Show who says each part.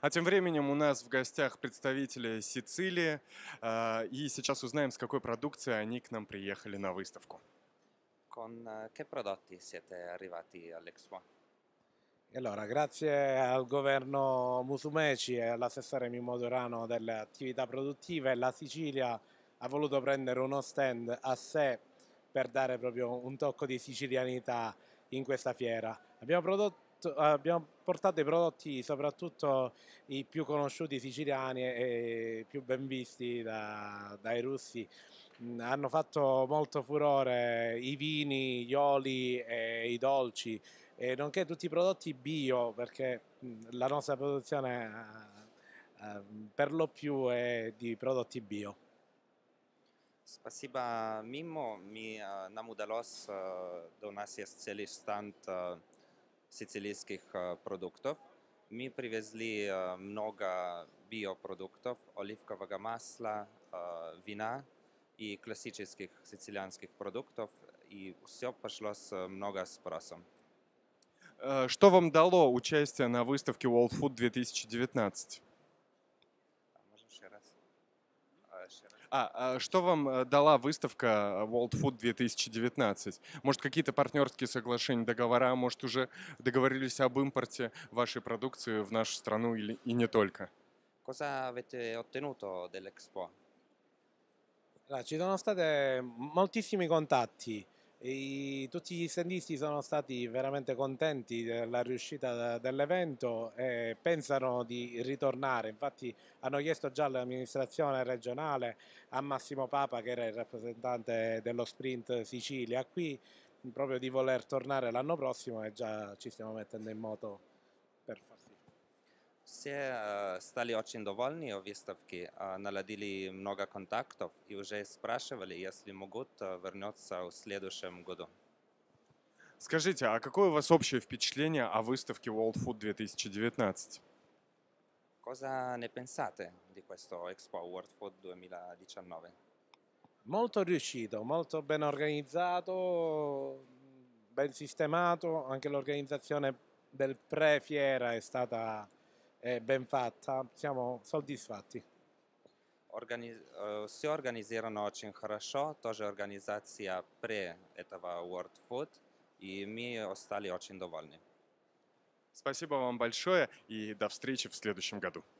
Speaker 1: А тем временем у нас в гостях представители Сицилии, и сейчас узнаем, с какой продукцией они к нам приехали на выставку.
Speaker 2: Con э, che prodotti siete arrivati all'Expo?
Speaker 3: Allora, grazie al governo Musumeci e all'assessore Mimmo Dorano delle attività produttive, la Sicilia ha voluto prendere uno stand a sé per dare proprio un tocco di sicilianità in questa fiera. Abbiamo, prodotto, abbiamo portato i prodotti soprattutto i più conosciuti siciliani e più ben visti da, dai russi. Mm, hanno fatto molto furore i vini, gli oli e i dolci, e nonché tutti i prodotti bio perché mm, la nostra produzione eh, eh, per lo più è di prodotti bio.
Speaker 2: Спасибо, Мимо. Мы, нам удалось, у нас есть целый стенд сицилийских продуктов. Мы привезли много биопродуктов, оливкового масла, вина и классических сицилианских продуктов. И все пошло с много спросом.
Speaker 1: Что вам дало участие на выставке World Food 2019? А, а что вам э, дала выставка World Food 2019? Может, какие-то партнерские соглашения, договора, может, уже договорились об импорте вашей продукции в нашу страну или и не только?
Speaker 3: Cosa avete ottenuto dell'Expo? Ci sono stati moltissimi contatti. I, tutti gli standisti sono stati veramente contenti della riuscita dell'evento e pensano di ritornare, infatti hanno chiesto già all'amministrazione regionale, a Massimo Papa che era il rappresentante dello sprint Sicilia qui, proprio di voler tornare l'anno prossimo e già ci stiamo mettendo in moto per farlo.
Speaker 2: Все э, стали очень довольны о выставке, э, наладили много контактов и уже спрашивали, если могут э, вернуться в следующем году.
Speaker 1: Скажите, а какое у вас общее впечатление о выставке World Food 2019?
Speaker 2: Cosa ne
Speaker 3: pensate
Speaker 2: di questo Expo World Food 2019?
Speaker 3: Molto riuscito, molto ben organizzato, ben sistemato, anche l'organizzazione del pre-fiera è stata è ben fatta, siamo soddisfatti.
Speaker 2: Все организировано очень хорошо, тоже организация при этого World Food, и мы стали очень довольны. Спасибо вам большое и до встречи в следующем году.